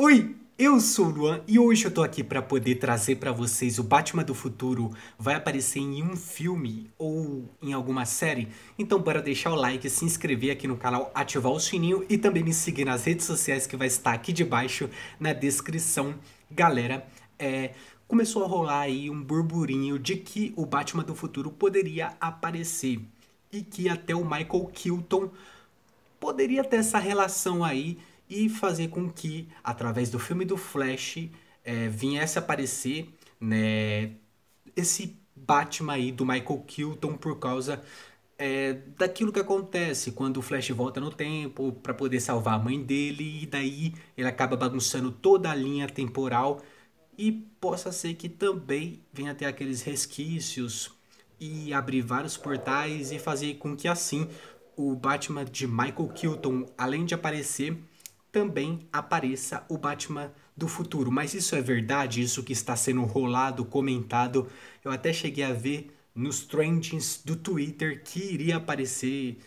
Oi, eu sou o Luan e hoje eu tô aqui para poder trazer para vocês o Batman do futuro vai aparecer em um filme ou em alguma série. Então bora deixar o like, se inscrever aqui no canal, ativar o sininho e também me seguir nas redes sociais que vai estar aqui debaixo na descrição. Galera, é, começou a rolar aí um burburinho de que o Batman do futuro poderia aparecer e que até o Michael Keaton poderia ter essa relação aí e fazer com que, através do filme do Flash, é, viesse aparecer né, esse Batman aí do Michael Keaton por causa é, daquilo que acontece quando o Flash volta no tempo para poder salvar a mãe dele e daí ele acaba bagunçando toda a linha temporal e possa ser que também venha ter aqueles resquícios e abrir vários portais e fazer com que assim o Batman de Michael Keaton, além de aparecer, também apareça o Batman do futuro. Mas isso é verdade? Isso que está sendo rolado, comentado? Eu até cheguei a ver nos trendings do Twitter que iria aparecer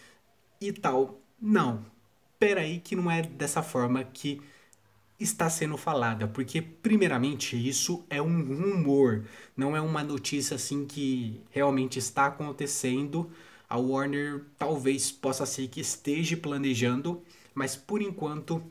e tal. Não, peraí que não é dessa forma que está sendo falada, porque primeiramente isso é um rumor, não é uma notícia assim que realmente está acontecendo. A Warner talvez possa ser que esteja planejando mas por enquanto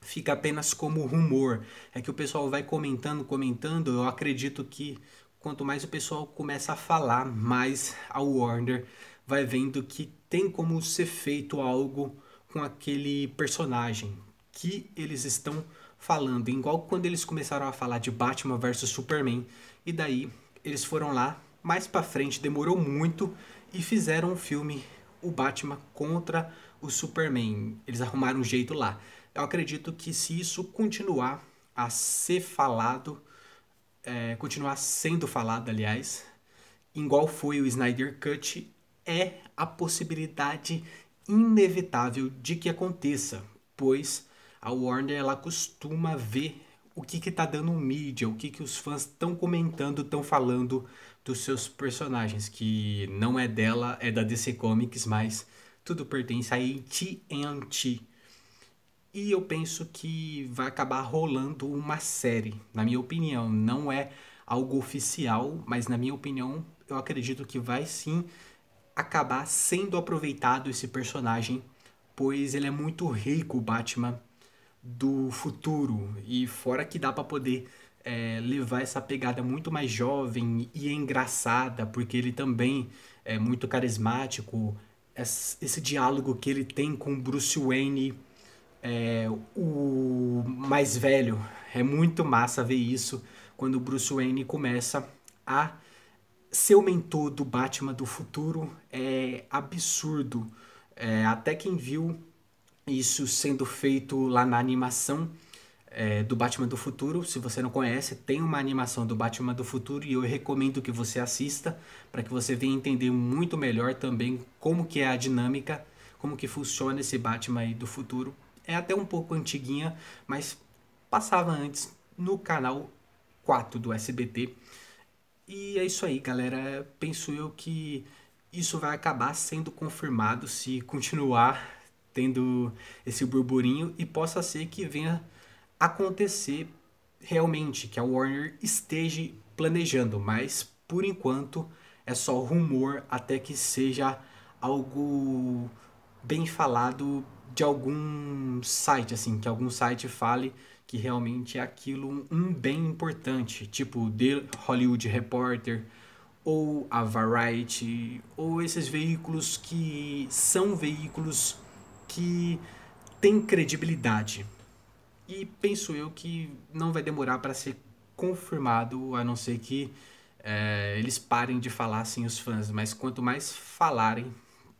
fica apenas como rumor. É que o pessoal vai comentando, comentando. Eu acredito que quanto mais o pessoal começa a falar, mais a Warner vai vendo que tem como ser feito algo com aquele personagem que eles estão falando, igual quando eles começaram a falar de Batman versus Superman, e daí eles foram lá, mais para frente demorou muito e fizeram o um filme o Batman contra o Superman. Eles arrumaram um jeito lá. Eu acredito que se isso continuar a ser falado, é, continuar sendo falado, aliás, igual foi o Snyder Cut, é a possibilidade inevitável de que aconteça, pois a Warner ela costuma ver o que está dando mídia, o que, que os fãs estão comentando, estão falando dos seus personagens, que não é dela, é da DC Comics, mas tudo pertence a AT&T. E eu penso que vai acabar rolando uma série, na minha opinião. Não é algo oficial, mas na minha opinião, eu acredito que vai sim acabar sendo aproveitado esse personagem, pois ele é muito rico, o Batman do futuro. E fora que dá para poder é, levar essa pegada muito mais jovem e engraçada, porque ele também é muito carismático, esse diálogo que ele tem com Bruce Wayne, é, o mais velho. É muito massa ver isso quando Bruce Wayne começa a ser o mentor do Batman do futuro. É absurdo. É, até quem viu isso sendo feito lá na animação é, do Batman do Futuro. Se você não conhece, tem uma animação do Batman do Futuro e eu recomendo que você assista para que você venha entender muito melhor também como que é a dinâmica, como que funciona esse Batman aí do futuro. É até um pouco antiguinha, mas passava antes no canal 4 do SBT. E é isso aí, galera. Penso eu que isso vai acabar sendo confirmado se continuar tendo esse burburinho e possa ser que venha acontecer realmente, que a Warner esteja planejando, mas por enquanto é só rumor até que seja algo bem falado de algum site, assim, que algum site fale que realmente é aquilo um bem importante, tipo The Hollywood Reporter ou a Variety, ou esses veículos que são veículos que têm credibilidade, e penso eu que não vai demorar para ser confirmado, a não ser que é, eles parem de falar assim os fãs. Mas quanto mais falarem,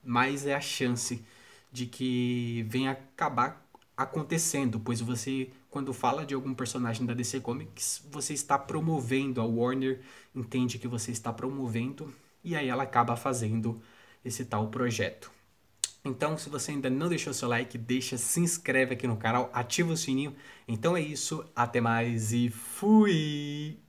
mais é a chance de que venha acabar acontecendo, pois você quando fala de algum personagem da DC Comics, você está promovendo a Warner, entende que você está promovendo e aí ela acaba fazendo esse tal projeto. Então, se você ainda não deixou seu like, deixa, se inscreve aqui no canal, ativa o sininho. Então é isso, até mais e fui!